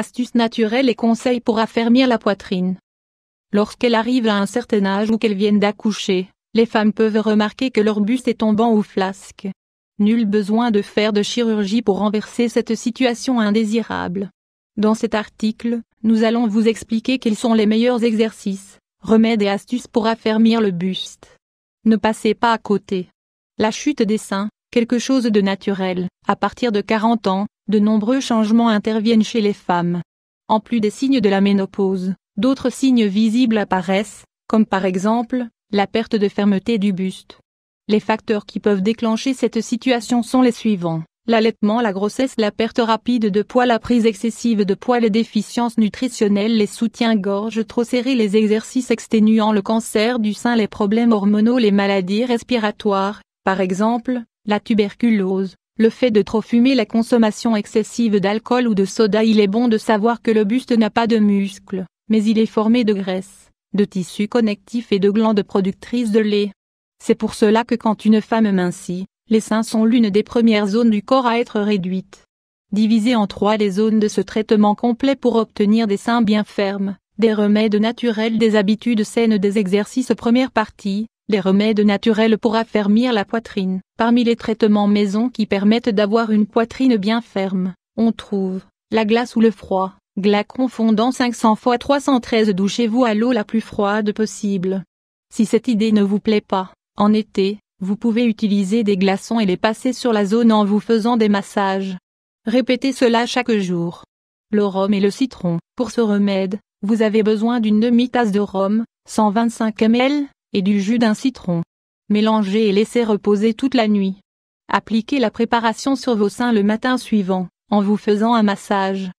Astuces naturelles et conseils pour affermir la poitrine. Lorsqu'elle arrive à un certain âge ou qu'elle viennent d'accoucher, les femmes peuvent remarquer que leur buste est tombant ou flasque. Nul besoin de faire de chirurgie pour renverser cette situation indésirable. Dans cet article, nous allons vous expliquer quels sont les meilleurs exercices, remèdes et astuces pour affermir le buste. Ne passez pas à côté. La chute des seins, quelque chose de naturel, à partir de 40 ans, de nombreux changements interviennent chez les femmes. En plus des signes de la ménopause, d'autres signes visibles apparaissent, comme par exemple, la perte de fermeté du buste. Les facteurs qui peuvent déclencher cette situation sont les suivants. L'allaitement, la grossesse, la perte rapide de poids, la prise excessive de poids, les déficiences nutritionnelles, les soutiens-gorge trop serrés, les exercices exténuant le cancer du sein, les problèmes hormonaux, les maladies respiratoires, par exemple, la tuberculose, le fait de trop fumer la consommation excessive d'alcool ou de soda il est bon de savoir que le buste n'a pas de muscles, mais il est formé de graisse, de tissus connectifs et de glandes productrices de lait. C'est pour cela que quand une femme mince, les seins sont l'une des premières zones du corps à être réduites. Divisez en trois les zones de ce traitement complet pour obtenir des seins bien fermes, des remèdes naturels, des habitudes saines, des exercices première partie, les remèdes naturels pour affermir la poitrine. Parmi les traitements maison qui permettent d'avoir une poitrine bien ferme, on trouve la glace ou le froid. Glacon fondant 500 fois 313 douchez-vous à l'eau la plus froide possible. Si cette idée ne vous plaît pas, en été, vous pouvez utiliser des glaçons et les passer sur la zone en vous faisant des massages. Répétez cela chaque jour. Le rhum et le citron. Pour ce remède, vous avez besoin d'une demi-tasse de rhum, 125 ml, et du jus d'un citron. Mélangez et laissez reposer toute la nuit. Appliquez la préparation sur vos seins le matin suivant, en vous faisant un massage.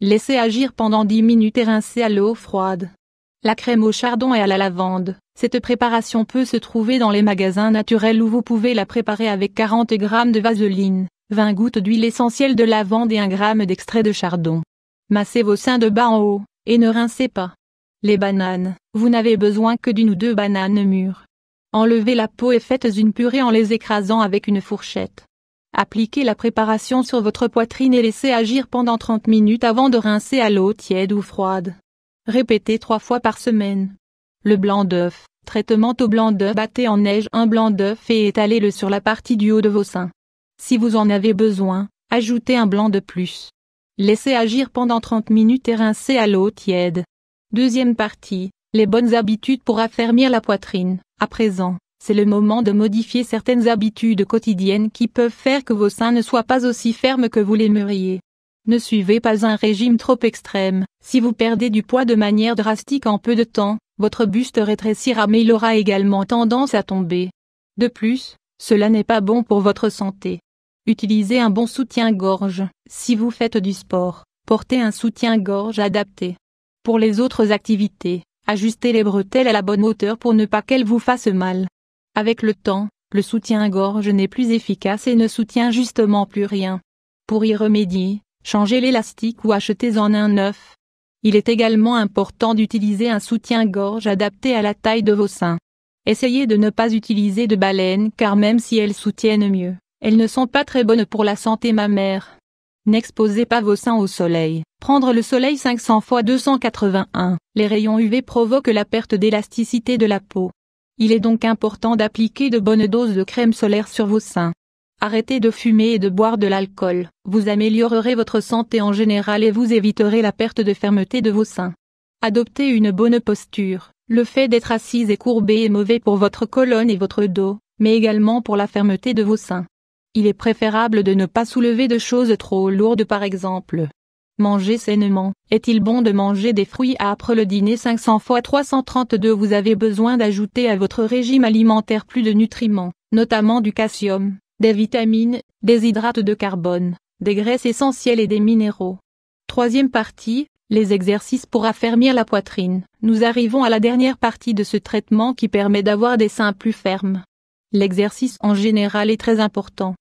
Laissez agir pendant 10 minutes et rincez à l'eau froide. La crème au chardon et à la lavande. Cette préparation peut se trouver dans les magasins naturels où vous pouvez la préparer avec 40 g de vaseline, 20 gouttes d'huile essentielle de lavande et 1 g d'extrait de chardon. Massez vos seins de bas en haut, et ne rincez pas. Les bananes, vous n'avez besoin que d'une ou deux bananes mûres. Enlevez la peau et faites une purée en les écrasant avec une fourchette. Appliquez la préparation sur votre poitrine et laissez agir pendant 30 minutes avant de rincer à l'eau tiède ou froide. Répétez trois fois par semaine. Le blanc d'œuf. Traitement au blanc d'œuf. Battez en neige un blanc d'œuf et étalez-le sur la partie du haut de vos seins. Si vous en avez besoin, ajoutez un blanc de plus. Laissez agir pendant 30 minutes et rincez à l'eau tiède. Deuxième partie, les bonnes habitudes pour affermir la poitrine. À présent, c'est le moment de modifier certaines habitudes quotidiennes qui peuvent faire que vos seins ne soient pas aussi fermes que vous l'aimeriez. Ne suivez pas un régime trop extrême. Si vous perdez du poids de manière drastique en peu de temps, votre buste rétrécira mais il aura également tendance à tomber. De plus, cela n'est pas bon pour votre santé. Utilisez un bon soutien-gorge. Si vous faites du sport, portez un soutien-gorge adapté pour les autres activités, ajustez les bretelles à la bonne hauteur pour ne pas qu'elles vous fassent mal. Avec le temps, le soutien-gorge n'est plus efficace et ne soutient justement plus rien. Pour y remédier, changez l'élastique ou achetez-en un neuf. Il est également important d'utiliser un soutien-gorge adapté à la taille de vos seins. Essayez de ne pas utiliser de baleines car même si elles soutiennent mieux, elles ne sont pas très bonnes pour la santé mammaire. N'exposez pas vos seins au soleil. Prendre le soleil 500 fois 281. Les rayons UV provoquent la perte d'élasticité de la peau. Il est donc important d'appliquer de bonnes doses de crème solaire sur vos seins. Arrêtez de fumer et de boire de l'alcool. Vous améliorerez votre santé en général et vous éviterez la perte de fermeté de vos seins. Adoptez une bonne posture. Le fait d'être assise et courbée est mauvais pour votre colonne et votre dos, mais également pour la fermeté de vos seins. Il est préférable de ne pas soulever de choses trop lourdes par exemple. Manger sainement. Est-il bon de manger des fruits après le dîner 500 fois 332 Vous avez besoin d'ajouter à votre régime alimentaire plus de nutriments, notamment du calcium, des vitamines, des hydrates de carbone, des graisses essentielles et des minéraux. Troisième partie, les exercices pour affermir la poitrine. Nous arrivons à la dernière partie de ce traitement qui permet d'avoir des seins plus fermes. L'exercice en général est très important.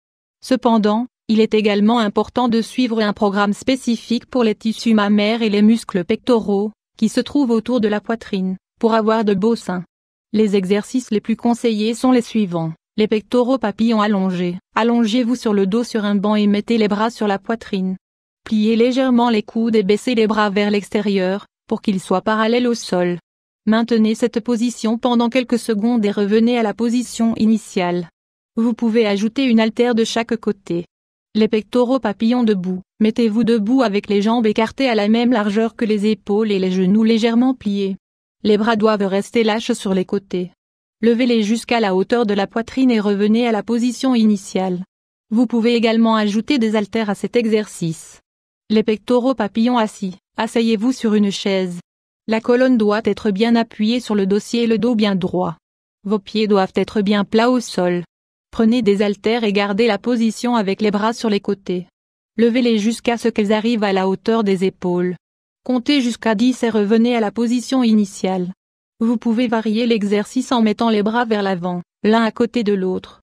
Cependant, il est également important de suivre un programme spécifique pour les tissus mammaires et les muscles pectoraux, qui se trouvent autour de la poitrine, pour avoir de beaux seins. Les exercices les plus conseillés sont les suivants. Les pectoraux papillons allongés. Allongez-vous sur le dos sur un banc et mettez les bras sur la poitrine. Pliez légèrement les coudes et baissez les bras vers l'extérieur, pour qu'ils soient parallèles au sol. Maintenez cette position pendant quelques secondes et revenez à la position initiale. Vous pouvez ajouter une haltère de chaque côté. Les pectoraux papillons debout. Mettez-vous debout avec les jambes écartées à la même largeur que les épaules et les genoux légèrement pliés. Les bras doivent rester lâches sur les côtés. Levez-les jusqu'à la hauteur de la poitrine et revenez à la position initiale. Vous pouvez également ajouter des haltères à cet exercice. Les pectoraux papillons assis. Asseyez-vous sur une chaise. La colonne doit être bien appuyée sur le dossier et le dos bien droit. Vos pieds doivent être bien plats au sol. Prenez des haltères et gardez la position avec les bras sur les côtés. Levez-les jusqu'à ce qu'elles arrivent à la hauteur des épaules. Comptez jusqu'à 10 et revenez à la position initiale. Vous pouvez varier l'exercice en mettant les bras vers l'avant, l'un à côté de l'autre.